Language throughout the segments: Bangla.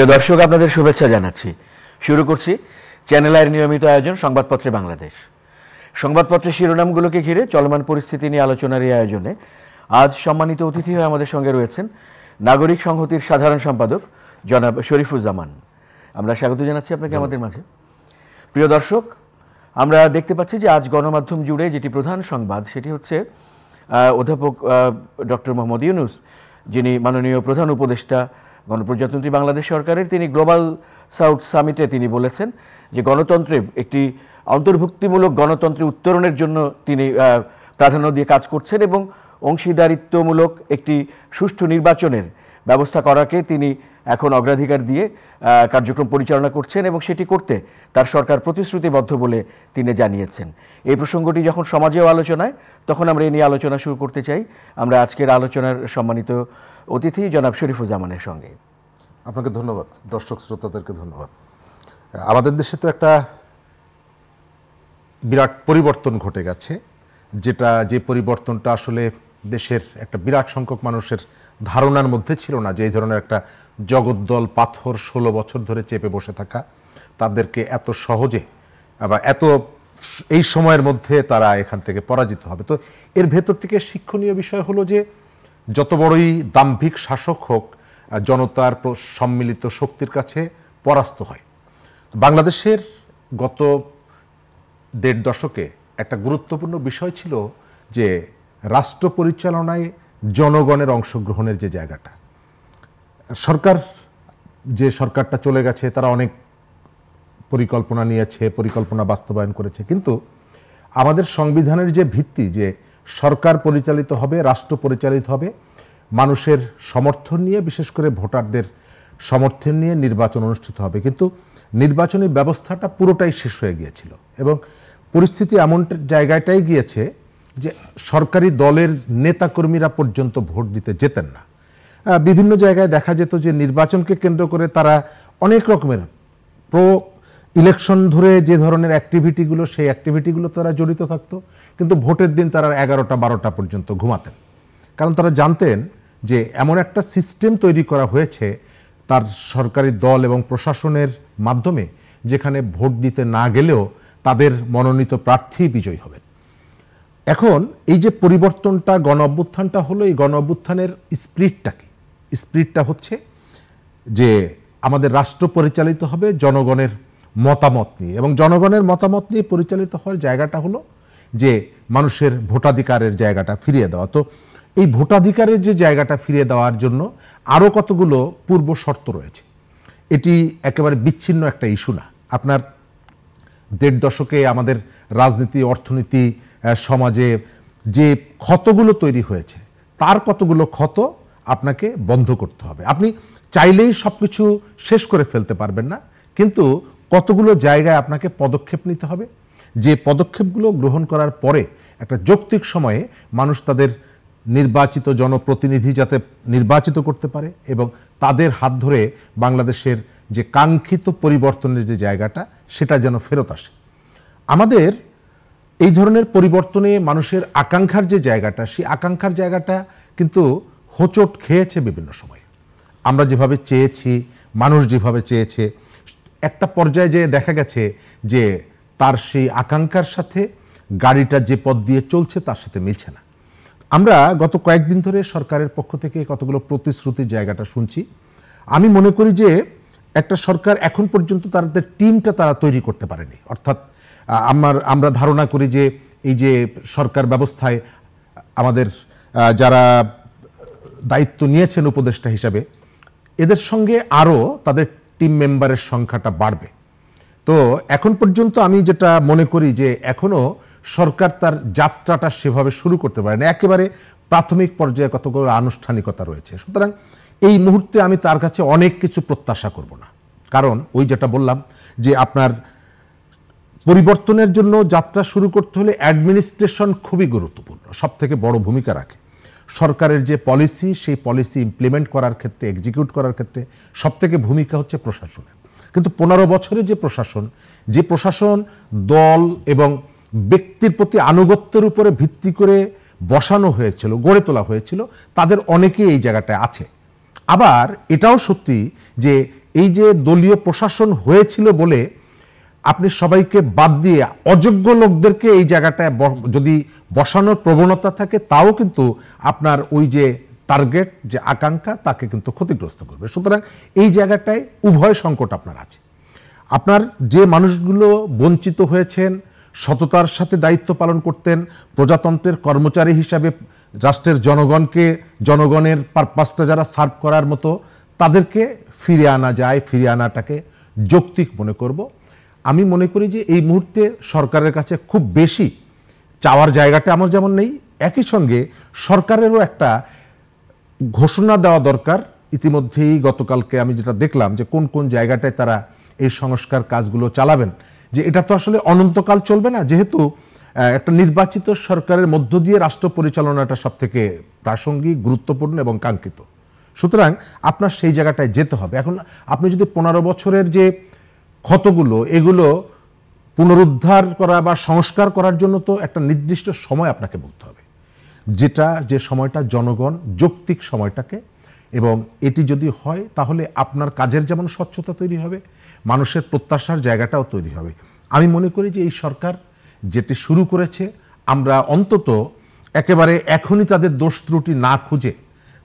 প্রিয় দর্শক আপনাদের শুভেচ্ছা জানাচ্ছি শুরু করছি চ্যানেল আয়ের নিয়মিত আয়োজন সংবাদপত্রে বাংলাদেশ সংবাদপত্রের শিরোনামগুলোকে ঘিরে চলমান পরিস্থিতি নিয়ে আলোচনার এই আয়োজনে আজ সম্মানিত অতিথি হয়ে আমাদের সঙ্গে রয়েছেন নাগরিক সংহতির সাধারণ সম্পাদক জনাব শরীফুজ্জামান আমরা স্বাগত জানাচ্ছি আপনাকে আমাদের মাঝে প্রিয় দর্শক আমরা দেখতে পাচ্ছি যে আজ গণমাধ্যম জুড়ে যেটি প্রধান সংবাদ সেটি হচ্ছে অধ্যাপক ডক্টর মোহাম্মদ ইউনুস যিনি মাননীয় প্রধান উপদেষ্টা গণপ্রজাতন্ত্রী বাংলাদেশ সরকারের তিনি গ্লোবাল সাউথ সামিটে তিনি বলেছেন যে গণতন্ত্রে একটি অন্তর্ভুক্তিমূলক গণতন্ত্রে উত্তরণের জন্য তিনি প্রাধান্য দিয়ে কাজ করছেন এবং অংশীদারিত্বমূলক একটি সুষ্ঠু নির্বাচনের ব্যবস্থা করাকে তিনি এখন অগ্রাধিকার দিয়ে কার্যক্রম পরিচালনা করছেন এবং সেটি করতে তার সরকার প্রতিশ্রুতিবদ্ধ বলে তিনি জানিয়েছেন এই প্রসঙ্গটি যখন সমাজেও আলোচনায় তখন আমরা এ নিয়ে আলোচনা শুরু করতে চাই আমরা আজকের আলোচনার সম্মানিত অতিথি জনাব শরীফুজ্জামানের সঙ্গে আপনাকে ধন্যবাদ দর্শক শ্রোতাদেরকে ধন্যবাদ আমাদের দেশে তো একটা বিরাট পরিবর্তন ঘটে গেছে যেটা যে পরিবর্তনটা আসলে দেশের একটা বিরাট সংখ্যক মানুষের ধারণার মধ্যে ছিল না যে এই ধরনের একটা জগদ্দল পাথর ষোলো বছর ধরে চেপে বসে থাকা তাদেরকে এত সহজে বা এত এই সময়ের মধ্যে তারা এখান থেকে পরাজিত হবে তো এর ভেতর থেকে শিক্ষণীয় বিষয় হলো যে যত বড়ই দাম্ভিক শাসক হোক জনতার সম্মিলিত শক্তির কাছে পরাস্ত হয় বাংলাদেশের গত দেড় দশকে একটা গুরুত্বপূর্ণ বিষয় ছিল যে রাষ্ট্র পরিচালনায় জনগণের অংশগ্রহণের যে জায়গাটা সরকার যে সরকারটা চলে গেছে তারা অনেক পরিকল্পনা নিয়েছে পরিকল্পনা বাস্তবায়ন করেছে কিন্তু আমাদের সংবিধানের যে ভিত্তি যে সরকার পরিচালিত হবে রাষ্ট্র পরিচালিত হবে মানুষের সমর্থন নিয়ে বিশেষ করে ভোটারদের সমর্থন নিয়ে নির্বাচন অনুষ্ঠিত হবে কিন্তু নির্বাচনী ব্যবস্থাটা পুরোটাই শেষ হয়ে গিয়েছিল এবং পরিস্থিতি এমন জায়গাটাই গিয়েছে যে সরকারি দলের নেতাকর্মীরা পর্যন্ত ভোট দিতে যেতেন না বিভিন্ন জায়গায় দেখা যেত যে নির্বাচনকে কেন্দ্র করে তারা অনেক রকমের প্রো ইলেকশন ধরে যে ধরনের অ্যাক্টিভিটিগুলো সেই অ্যাক্টিভিটিগুলো তারা জড়িত থাকতো কিন্তু ভোটের দিন তারা এগারোটা বারোটা পর্যন্ত ঘুমাতেন কারণ তারা জানতেন যে এমন একটা সিস্টেম তৈরি করা হয়েছে তার সরকারি দল এবং প্রশাসনের মাধ্যমে যেখানে ভোট দিতে না গেলেও তাদের মনোনীত প্রার্থী বিজয়ী হবেন এখন এই যে পরিবর্তনটা গণ অভ্যুত্থানটা হলো এই গণ অভ্যুত্থানের স্প্রিটটা কি স্প্রিটটা হচ্ছে যে আমাদের রাষ্ট্র পরিচালিত হবে জনগণের মতামত নিয়ে এবং জনগণের মতামত নিয়ে পরিচালিত হওয়ার জায়গাটা হলো যে মানুষের ভোটাধিকারের জায়গাটা ফিরিয়ে দেওয়া তো এই ভোটাধিকারের যে জায়গাটা ফিরিয়ে দেওয়ার জন্য আরও কতগুলো পূর্ব শর্ত রয়েছে এটি একেবারে বিচ্ছিন্ন একটা ইস্যু না আপনার দেড় দশকে আমাদের রাজনীতি অর্থনীতি সমাজে যে ক্ষতগুলো তৈরি হয়েছে তার কতগুলো ক্ষত আপনাকে বন্ধ করতে হবে আপনি চাইলেই সব কিছু শেষ করে ফেলতে পারবেন না কিন্তু কতগুলো জায়গায় আপনাকে পদক্ষেপ নিতে হবে যে পদক্ষেপগুলো গ্রহণ করার পরে একটা যৌক্তিক সময়ে মানুষ তাদের নির্বাচিত জনপ্রতিনিধি যাতে নির্বাচিত করতে পারে এবং তাদের হাত ধরে বাংলাদেশের যে কাঙ্ক্ষিত পরিবর্তনের যে জায়গাটা সেটা যেন ফেরত আসে আমাদের এই ধরনের পরিবর্তনে মানুষের আকাঙ্ক্ষার যে জায়গাটা সেই আকাঙ্ক্ষার জায়গাটা কিন্তু হোচট খেয়েছে বিভিন্ন সময়ে আমরা যেভাবে চেয়েছি মানুষ যেভাবে চেয়েছে একটা পর্যায়ে যে দেখা গেছে যে তার সেই আকাঙ্ক্ষার সাথে গাড়িটা যে পথ দিয়ে চলছে তার সাথে মিলছে না আমরা গত কয়েকদিন ধরে সরকারের পক্ষ থেকে কতগুলো প্রতিশ্রুতির জায়গাটা শুনছি আমি মনে করি যে একটা সরকার এখন পর্যন্ত তাদের টিমটা তারা তৈরি করতে পারেনি অর্থাৎ আমার আমরা ধারণা করি যে এই যে সরকার ব্যবস্থায় আমাদের যারা দায়িত্ব নিয়েছেন উপদেষ্টা হিসাবে এদের সঙ্গে আরও তাদের টিম মেম্বারের সংখ্যাটা বাড়বে তো এখন পর্যন্ত আমি যেটা মনে করি যে এখনও সরকার তার যাত্রাটা সেভাবে শুরু করতে পারে না একেবারে প্রাথমিক পর্যায়ে কতগুলো আনুষ্ঠানিকতা রয়েছে সুতরাং এই মুহূর্তে আমি তার কাছে অনেক কিছু প্রত্যাশা করব না কারণ ওই যেটা বললাম যে আপনার পরিবর্তনের জন্য যাত্রা শুরু করতে হলে অ্যাডমিনিস্ট্রেশন খুবই গুরুত্বপূর্ণ সব থেকে বড় ভূমিকা রাখে সরকারের যে পলিসি সেই পলিসি ইমপ্লিমেন্ট করার ক্ষেত্রে এক্সিকিউট করার ক্ষেত্রে সব থেকে ভূমিকা হচ্ছে প্রশাসনের কিন্তু পনেরো বছরে যে প্রশাসন যে প্রশাসন দল এবং ব্যক্তির প্রতি আনুগত্যের উপরে ভিত্তি করে বসানো হয়েছিল গড়ে তোলা হয়েছিল তাদের অনেকেই এই জায়গাটায় আছে আবার এটাও সত্যি যে এই যে দলীয় প্রশাসন হয়েছিল বলে আপনি সবাইকে বাদ দিয়ে অযোগ্য লোকদেরকে এই জায়গাটায় যদি বসানোর প্রবণতা থাকে তাও কিন্তু আপনার ওই যে টার্গেট যে আকাঙ্ক্ষা তাকে কিন্তু ক্ষতিগ্রস্ত করবে সুতরাং এই জায়গাটায় উভয় সংকট আপনার আছে আপনার যে মানুষগুলো বঞ্চিত হয়েছেন সততার সাথে দায়িত্ব পালন করতেন প্রজাতন্ত্রের কর্মচারী হিসাবে রাষ্ট্রের জনগণকে জনগণের পারপাসটা যারা সার্ভ করার মতো তাদেরকে ফিরে আনা যায় ফিরে আনাটাকে যৌক্তিক মনে করব আমি মনে করি যে এই মুহূর্তে সরকারের কাছে খুব বেশি চাওয়ার জায়গাটা আমার যেমন নেই একই সঙ্গে সরকারেরও একটা ঘোষণা দেওয়া দরকার ইতিমধ্যেই গতকালকে আমি যেটা দেখলাম যে কোন কোন জায়গাটায় তারা এই সংস্কার কাজগুলো চালাবেন যে এটা তো আসলে অনন্তকাল চলবে না যেহেতু একটা নির্বাচিত সরকারের মধ্য দিয়ে রাষ্ট্র পরিচালনাটা সব থেকে প্রাসঙ্গিক গুরুত্বপূর্ণ এবং কাঙ্ক্ষিত সুতরাং আপনার সেই জায়গাটায় যেতে হবে এখন আপনি যদি পনেরো বছরের যে ক্ষতগুলো এগুলো পুনরুদ্ধার করা বা সংস্কার করার জন্য তো একটা নির্দিষ্ট সময় আপনাকে বলতে হবে যেটা যে সময়টা জনগণ যৌক্তিক সময়টাকে এবং এটি যদি হয় তাহলে আপনার কাজের যেমন স্বচ্ছতা তৈরি হবে মানুষের প্রত্যাশার জায়গাটাও তৈরি হবে আমি মনে করি যে এই সরকার যেটি শুরু করেছে আমরা অন্তত একেবারে এখনই তাদের দোষ ত্রুটি না খুঁজে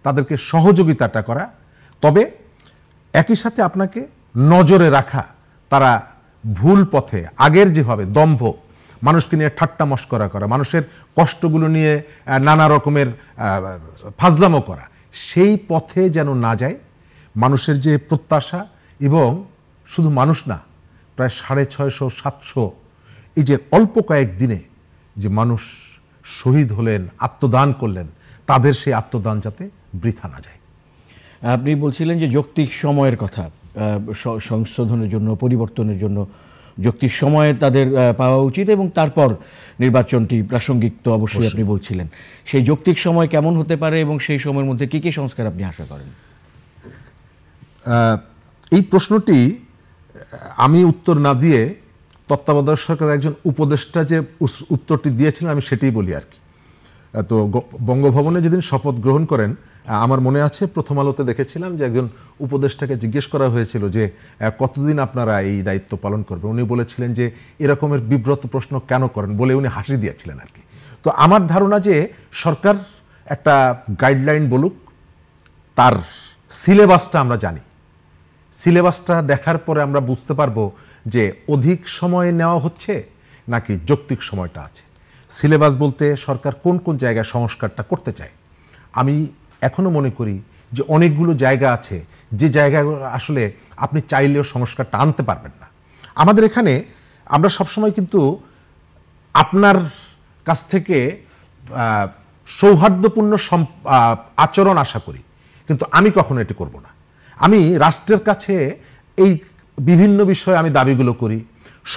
তাদেরকে সহযোগিতাটা করা তবে একই সাথে আপনাকে নজরে রাখা তারা ভুল পথে আগের যেভাবে দম্ভ মানুষকে নিয়ে ঠাট্টা মস্করা করা মানুষের কষ্টগুলো নিয়ে নানা রকমের ফাজলামো করা সেই পথে যেন না যায় মানুষের যে প্রত্যাশা এবং শুধু মানুষ না প্রায় সাড়ে ছয়শো সাতশো এই যে অল্প কয়েক দিনে যে মানুষ শহীদ হলেন আত্মদান করলেন তাদের সেই আত্মদান যাতে বৃথা না যায় আপনি বলছিলেন যে যৌক্তিক সময়ের কথা সংশোধনের জন্য পরিবর্তনের জন্য যুক্তির সময়ে তাদের পাওয়া উচিত এবং তারপর নির্বাচনটি প্রাসঙ্গিক তো অবশ্যই আপনি বলছিলেন সেই যৌক্তিক সময় কেমন হতে পারে এবং সেই সময়ের মধ্যে কী কী সংস্কার আপনি আশা করেন এই প্রশ্নটি আমি উত্তর না দিয়ে তত্ত্বাবধায়ক সরকারের একজন উপদেষ্টা যে উত্তরটি দিয়েছিলেন আমি সেটাই বলি আর কি তো বঙ্গভবনে যেদিন শপথ গ্রহণ করেন আমার মনে আছে প্রথম আলোতে দেখেছিলাম যে একজন উপদেষ্টাকে জিজ্ঞেস করা হয়েছিল যে কতদিন আপনারা এই দায়িত্ব পালন করবেন উনি বলেছিলেন যে এরকমের বিব্রত প্রশ্ন কেন করেন বলে উনি হাসি দিয়েছিলেন আর কি তো আমার ধারণা যে সরকার একটা গাইডলাইন বলুক তার সিলেবাসটা আমরা জানি সিলেবাসটা দেখার পরে আমরা বুঝতে পারবো যে অধিক সময় নেওয়া হচ্ছে নাকি যৌক্তিক সময়টা আছে সিলেবাস বলতে সরকার কোন কোন জায়গায় সংস্কারটা করতে চায় আমি এখনও মনে করি যে অনেকগুলো জায়গা আছে যে জায়গাগুলো আসলে আপনি চাইলেও সংস্কারটা আনতে পারবেন না আমাদের এখানে আমরা সবসময় কিন্তু আপনার কাছ থেকে সৌহার্দ্যপূর্ণ আচরণ আশা করি কিন্তু আমি কখনো এটি করব না আমি রাষ্ট্রের কাছে এই বিভিন্ন বিষয়ে আমি দাবিগুলো করি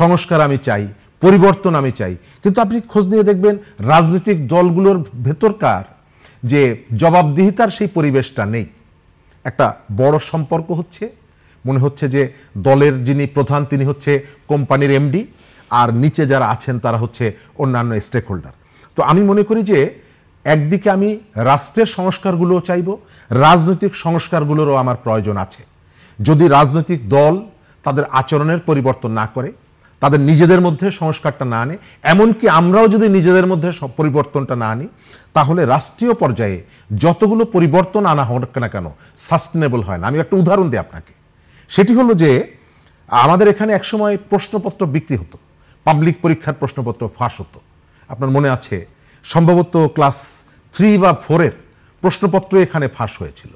সংস্কার আমি চাই পরিবর্তন আমি চাই কিন্তু আপনি খোঁজ নিয়ে দেখবেন রাজনৈতিক দলগুলোর ভেতরকার যে জবাবদিহিতার সেই পরিবেশটা নেই একটা বড় সম্পর্ক হচ্ছে মনে হচ্ছে যে দলের যিনি প্রধান তিনি হচ্ছে কোম্পানির এমডি আর নিচে যারা আছেন তারা হচ্ছে অন্যান্য স্টেক হোল্ডার তো আমি মনে করি যে একদিকে আমি রাষ্ট্রের সংস্কারগুলোও চাইব রাজনৈতিক সংস্কারগুলোরও আমার প্রয়োজন আছে যদি রাজনৈতিক দল তাদের আচরণের পরিবর্তন না করে তাদের নিজেদের মধ্যে সংস্কারটা না আনে এমনকি আমরাও যদি নিজেদের মধ্যে পরিবর্তনটা না আনি তাহলে রাষ্ট্রীয় পর্যায়ে যতগুলো পরিবর্তন আনা হোক না কেন সাস্টেনেবল হয় না আমি একটা উদাহরণ দিই আপনাকে সেটি হলো যে আমাদের এখানে একসময় প্রশ্নপত্র বিক্রি হতো পাবলিক পরীক্ষার প্রশ্নপত্র ফাঁস হতো আপনার মনে আছে সম্ভবত ক্লাস থ্রি বা ফোরের প্রশ্নপত্র এখানে ফাঁস হয়েছিল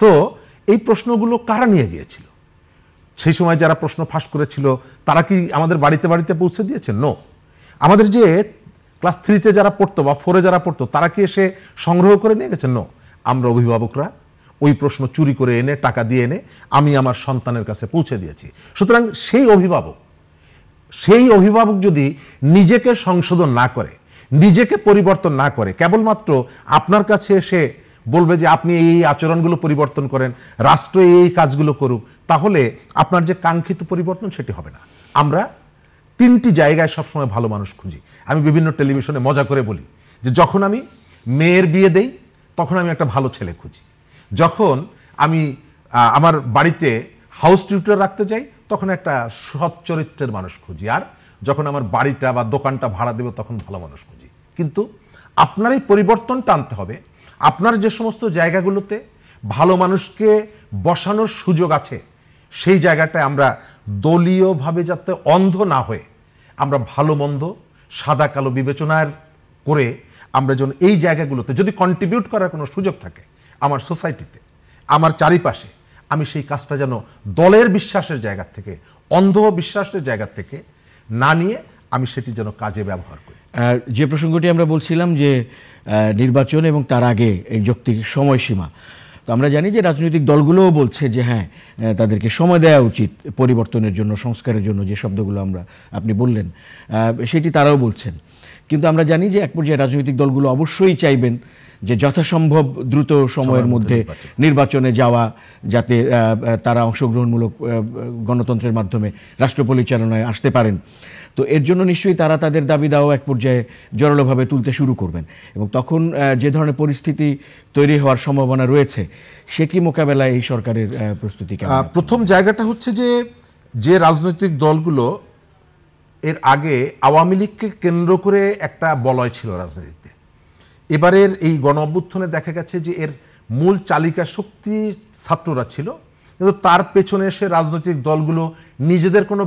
তো এই প্রশ্নগুলো কারা নিয়ে গিয়েছিল সেই সময় যারা প্রশ্ন ফাঁস করেছিল তারা কি আমাদের বাড়িতে বাড়িতে পৌঁছে দিয়েছে নো আমাদের যে ক্লাস থ্রিতে যারা পড়তো বা ফোরে যারা পড়তো তারা কি এসে সংগ্রহ করে নিয়ে গেছেন নো আমরা অভিভাবকরা ওই প্রশ্ন চুরি করে এনে টাকা দিয়ে এনে আমি আমার সন্তানের কাছে পৌঁছে দিয়েছি সুতরাং সেই অভিভাবক সেই অভিভাবক যদি নিজেকে সংশোধন না করে নিজেকে পরিবর্তন না করে কেবলমাত্র আপনার কাছে এসে বলবে যে আপনি এই আচরণগুলো পরিবর্তন করেন রাষ্ট্র এই কাজগুলো করুক তাহলে আপনার যে কাঙ্ক্ষিত পরিবর্তন সেটি হবে না আমরা তিনটি জায়গায় সবসময় ভালো মানুষ খুঁজি আমি বিভিন্ন টেলিভিশনে মজা করে বলি যে যখন আমি মেয়ের বিয়ে দেই তখন আমি একটা ভালো ছেলে খুঁজি যখন আমি আমার বাড়িতে হাউস টিউটার রাখতে যাই তখন একটা সৎ চরিত্রের মানুষ খুঁজি আর যখন আমার বাড়িটা বা দোকানটা ভাড়া দেবে তখন ভালো মানুষ খুঁজি কিন্তু আপনার এই পরিবর্তনটা আনতে হবে আপনার যে সমস্ত জায়গাগুলোতে ভালো মানুষকে বসানোর সুযোগ আছে সেই জায়গাটায় আমরা দলীয়ভাবে যাতে অন্ধ না হয়ে আমরা ভালো মন্দ সাদা কালো বিবেচনার করে আমরা যেন এই জায়গাগুলোতে যদি কন্ট্রিবিউট করার কোনো সুযোগ থাকে আমার সোসাইটিতে আমার চারিপাশে আমি সেই কাজটা যেন দলের বিশ্বাসের জায়গা থেকে অন্ধ বিশ্বাসের জায়গা থেকে না নিয়ে আমি সেটি যেন কাজে ব্যবহার করি যে প্রসঙ্গটি আমরা বলছিলাম যে নির্বাচন এবং তার আগে এই যৌক্তিক সময়সীমা তো আমরা জানি যে রাজনৈতিক দলগুলোও বলছে যে হ্যাঁ তাদেরকে সময় দেওয়া উচিত পরিবর্তনের জন্য সংস্কারের জন্য যে শব্দগুলো আমরা আপনি বললেন সেটি তারাও বলছেন কিন্তু আমরা জানি যে এক পর্যায়ে রাজনৈতিক দলগুলো অবশ্যই চাইবেন যে যথাসম্ভব দ্রুত সময়ের মধ্যে নির্বাচনে যাওয়া যাতে তারা অংশগ্রহণমূলক গণতন্ত্রের মাধ্যমে রাষ্ট্র পরিচালনায় আসতে পারেন তো এর জন্য নিশ্চয়ই তারা তাদের দাবি দাও এক পর্যায়ে জোরালোভাবে তুলতে শুরু করবেন এবং তখন যে ধরনের পরিস্থিতি তৈরি হওয়ার সম্ভাবনা রয়েছে সেটি মোকাবেলায় এই সরকারের প্রস্তুতি প্রথম জায়গাটা হচ্ছে যে যে রাজনৈতিক দলগুলো এর আগে আওয়ামী লীগকে কেন্দ্র করে একটা বলয় ছিল রাজনীতিতে এবারের এই গণ অভ্যুত্থানে দেখা গেছে যে এর মূল চালিকা শক্তি ছাত্ররা ছিল কিন্তু তার পেছনে এসে রাজনৈতিক দলগুলো নিজেদের কোনো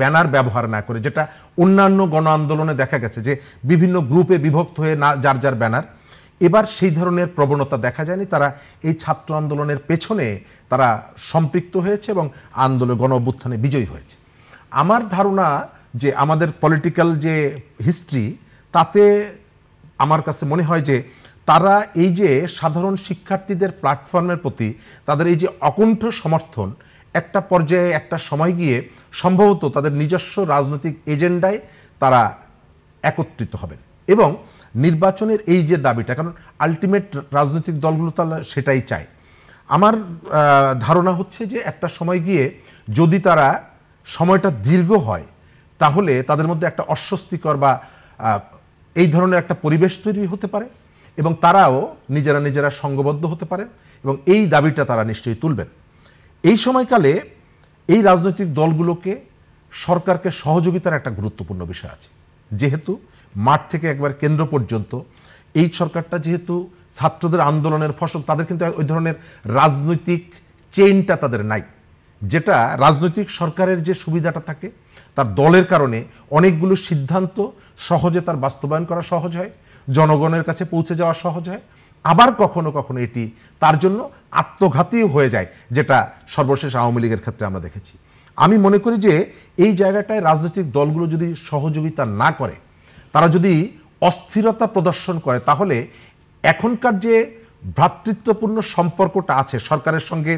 ব্যানার ব্যবহার না করে যেটা অন্যান্য গণ আন্দোলনে দেখা গেছে যে বিভিন্ন গ্রুপে বিভক্ত হয়ে না যার যার ব্যানার এবার সেই ধরনের প্রবণতা দেখা যায়নি তারা এই ছাত্র আন্দোলনের পেছনে তারা সম্পৃক্ত হয়েছে এবং আন্দোলন গণ অভ্যুত্থানে বিজয়ী হয়েছে আমার ধারণা যে আমাদের পলিটিক্যাল যে হিস্ট্রি তাতে আমার কাছে মনে হয় যে তারা এই যে সাধারণ শিক্ষার্থীদের প্ল্যাটফর্মের প্রতি তাদের এই যে অকুণ্ঠ সমর্থন একটা পর্যায়ে একটা সময় গিয়ে সম্ভবত তাদের নিজস্ব রাজনৈতিক এজেন্ডায় তারা একত্রিত হবেন এবং নির্বাচনের এই যে দাবিটা কারণ আলটিমেট রাজনৈতিক দলগুলো তারা সেটাই চায় আমার ধারণা হচ্ছে যে একটা সময় গিয়ে যদি তারা সময়টা দীর্ঘ হয় তাহলে তাদের মধ্যে একটা অস্বস্তিকর বা এই ধরনের একটা পরিবেশ তৈরি হতে পারে এবং তারাও নিজেরা নিজেরা সঙ্গবদ্ধ হতে পারেন এবং এই দাবিটা তারা নিশ্চয়ই তুলবেন এই সময়কালে এই রাজনৈতিক দলগুলোকে সরকারকে সহযোগিতার একটা গুরুত্বপূর্ণ বিষয় আছে যেহেতু মাঠ থেকে একবার কেন্দ্র পর্যন্ত এই সরকারটা যেহেতু ছাত্রদের আন্দোলনের ফসল তাদের কিন্তু ওই ধরনের রাজনৈতিক চেইনটা তাদের নাই যেটা রাজনৈতিক সরকারের যে সুবিধাটা থাকে তার দলের কারণে অনেকগুলো সিদ্ধান্ত সহজে তার বাস্তবায়ন করা সহজ হয় জনগণের কাছে পৌঁছে যাওয়া সহজ হয় আবার কখনো কখনো এটি তার জন্য আত্মঘাতীও হয়ে যায় যেটা সর্বশেষ আওয়ামী লীগের ক্ষেত্রে আমরা দেখেছি আমি মনে করি যে এই জায়গাটায় রাজনৈতিক দলগুলো যদি সহযোগিতা না করে তারা যদি অস্থিরতা প্রদর্শন করে তাহলে এখনকার যে ভ্রাতৃত্বপূর্ণ সম্পর্কটা আছে সরকারের সঙ্গে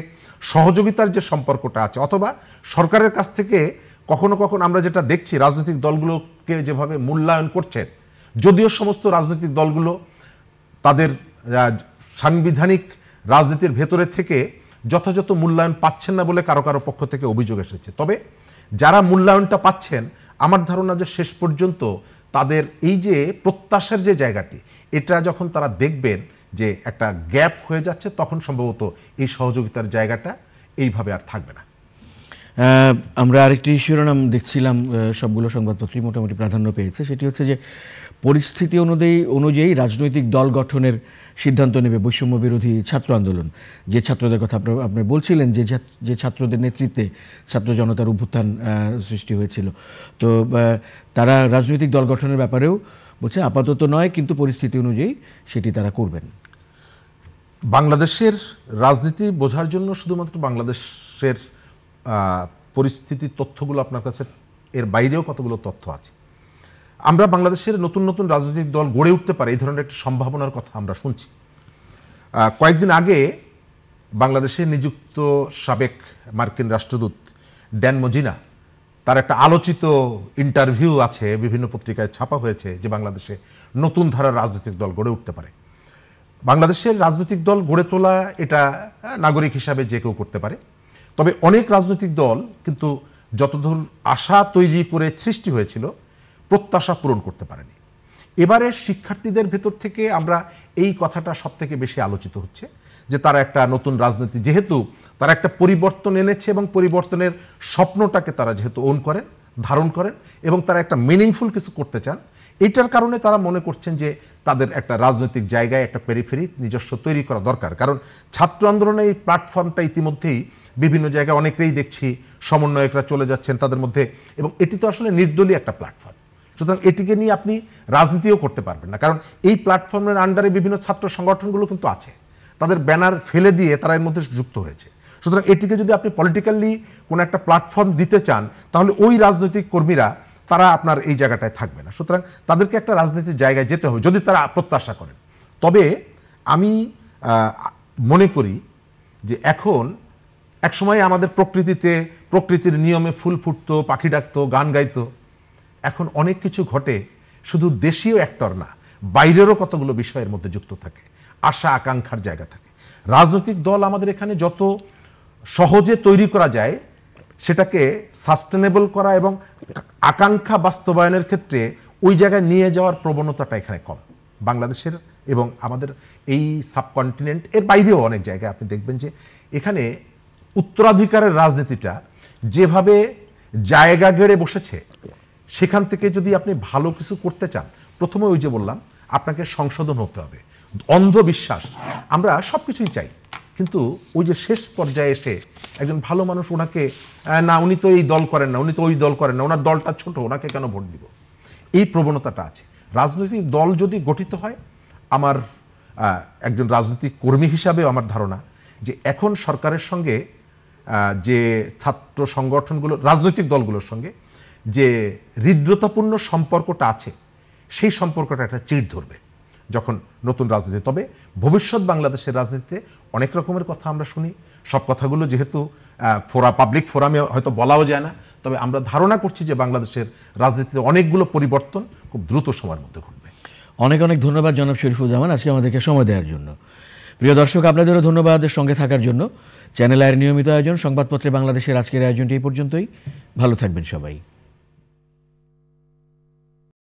সহযোগিতার যে সম্পর্কটা আছে অথবা সরকারের কাছ থেকে কখনো কখনো আমরা যেটা দেখছি রাজনৈতিক দলগুলোকে যেভাবে মূল্যায়ন করছেন যদিও সমস্ত রাজনৈতিক দলগুলো তাদের সাংবিধানিক রাজনীতির ভেতরে থেকে যথাযথ মূল্যায়ন পাচ্ছেন না বলে কারো কারো পক্ষ থেকে অভিযোগ এসেছে তবে যারা মূল্যায়নটা পাচ্ছেন আমার ধারণা যে শেষ পর্যন্ত তাদের এই যে প্রত্যাশার যে জায়গাটি এটা যখন তারা দেখবেন যে একটা গ্যাপ হয়ে যাচ্ছে তখন সম্ভবত এই সহযোগিতার জায়গাটা এইভাবে আর থাকবে না আমরা আরেকটি শিরোনাম দেখছিলাম সবগুলো সংবাদপত্রই মোটামুটি প্রাধান্য পেয়েছে সেটি হচ্ছে যে পরিস্থিতি অনুযায়ী অনুযায়ী রাজনৈতিক দল গঠনের সিদ্ধান্ত নেবে বৈষম্য বিরোধী ছাত্র আন্দোলন যে ছাত্রদের কথা আপনার আপনি বলছিলেন যে যে ছাত্রদের নেতৃত্বে ছাত্র জনতার অভ্যুত্থান সৃষ্টি হয়েছিল তো তারা রাজনৈতিক দল গঠনের ব্যাপারেও বলছে আপাতত নয় কিন্তু পরিস্থিতি অনুযায়ী সেটি তারা করবেন বাংলাদেশের রাজনীতি বোঝার জন্য শুধুমাত্র বাংলাদেশের পরিস্থিতি তথ্যগুলো আপনার কাছে এর বাইরেও কতগুলো তথ্য আছে আমরা বাংলাদেশের নতুন নতুন রাজনৈতিক দল গড়ে উঠতে পারে এই ধরনের একটি সম্ভাবনার কথা আমরা শুনছি কয়েকদিন আগে বাংলাদেশে নিযুক্ত সাবেক মার্কিন রাষ্ট্রদূত ড্যান মজিনা তার একটা আলোচিত ইন্টারভিউ আছে বিভিন্ন পত্রিকায় ছাপা হয়েছে যে বাংলাদেশে নতুন ধারার রাজনৈতিক দল গড়ে উঠতে পারে বাংলাদেশের রাজনৈতিক দল গড়ে তোলা এটা নাগরিক হিসাবে যে কেউ করতে পারে তবে অনেক রাজনৈতিক দল কিন্তু যতদূর আশা তৈরি করে সৃষ্টি হয়েছিল প্রত্যাশা পূরণ করতে পারেনি এবারে শিক্ষার্থীদের ভেতর থেকে আমরা এই কথাটা সব থেকে বেশি আলোচিত হচ্ছে যে তারা একটা নতুন রাজনীতি যেহেতু তারা একটা পরিবর্তন এনেছে এবং পরিবর্তনের স্বপ্নটাকে তারা যেহেতু ওন করেন ধারণ করেন এবং তারা একটা মিনিংফুল কিছু করতে চান এটার কারণে তারা মনে করছেন যে তাদের একটা রাজনৈতিক জায়গায় একটা পেরিফেরি নিজস্ব তৈরি করা দরকার কারণ ছাত্র আন্দোলনে এই প্ল্যাটফর্মটা ইতিমধ্যেই বিভিন্ন জায়গায় অনেকেই দেখছি সমন্বয়করা চলে যাচ্ছেন তাদের মধ্যে এবং এটি তো আসলে নির্দলীয় একটা প্ল্যাটফর্ম সুতরাং এটিকে নিয়ে আপনি রাজনীতিও করতে পারবেন না কারণ এই প্ল্যাটফর্মের আন্ডারে বিভিন্ন ছাত্র সংগঠনগুলো কিন্তু আছে তাদের ব্যানার ফেলে দিয়ে তারা এর মধ্যে যুক্ত হয়েছে সুতরাং এটিকে যদি আপনি পলিটিক্যালি কোনো একটা প্ল্যাটফর্ম দিতে চান তাহলে ওই রাজনৈতিক কর্মীরা তারা আপনার এই জায়গাটায় থাকবে না সুতরাং তাদেরকে একটা রাজনীতির জায়গায় যেতে হবে যদি তারা প্রত্যাশা করেন তবে আমি মনে করি যে এখন একসময় আমাদের প্রকৃতিতে প্রকৃতির নিয়মে ফুল ফুটতো পাখি ডাকতো গান গাইতো এখন অনেক কিছু ঘটে শুধু দেশীয় অ্যাক্টর না বাইরেরও কতগুলো বিষয়ের মধ্যে যুক্ত থাকে আশা আকাঙ্ক্ষার জায়গা থাকে রাজনৈতিক দল আমাদের এখানে যত সহজে তৈরি করা যায় সেটাকে সাস্টেনেবল করা এবং আকাঙ্ক্ষা বাস্তবায়নের ক্ষেত্রে ওই জায়গায় নিয়ে যাওয়ার প্রবণতাটা এখানে কম বাংলাদেশের এবং আমাদের এই সাবকন্টিনেন্ট এর বাইরেও অনেক জায়গায় আপনি দেখবেন যে এখানে উত্তরাধিকারের রাজনীতিটা যেভাবে জায়গা গেড়ে বসেছে সেখান থেকে যদি আপনি ভালো কিছু করতে চান প্রথমে ওই যে বললাম আপনাকে সংশোধন হতে হবে অন্ধবিশ্বাস আমরা সব কিছুই চাই কিন্তু ওই যে শেষ পর্যায়ে এসে একজন ভালো মানুষ ওনাকে না উনি তো এই দল করেন না উনি তো ওই দল করেন না ওনার দলটা ছোট ওনাকে কেন ভোট দিব এই প্রবণতাটা আছে রাজনৈতিক দল যদি গঠিত হয় আমার একজন রাজনৈতিক কর্মী হিসাবে আমার ধারণা যে এখন সরকারের সঙ্গে যে ছাত্র সংগঠনগুলো রাজনৈতিক দলগুলোর সঙ্গে যে হৃদ্রতাপূর্ণ সম্পর্কটা আছে সেই সম্পর্কটা একটা চিড় ধরবে যখন নতুন রাজনীতি তবে ভবিষ্যৎ বাংলাদেশের রাজনীতিতে অনেক রকমের কথা আমরা শুনি সব কথাগুলো যেহেতু ফোরা পাবলিক ফোরামে হয়তো বলাও যায় না তবে আমরা ধারণা করছি যে বাংলাদেশের রাজনীতিতে অনেকগুলো পরিবর্তন খুব দ্রুত সময়ের মধ্যে ঘটবে অনেক অনেক ধন্যবাদ জনাব শরীফুজ্জামান আজকে আমাদেরকে সময় দেওয়ার জন্য প্রিয় দর্শক আপনাদেরও ধন্যবাদ সঙ্গে থাকার জন্য চ্যানেল আয়ের নিয়মিত আয়োজন সংবাদপত্রে বাংলাদেশের আজকের আয়োজনটি এই পর্যন্তই ভালো থাকবেন সবাই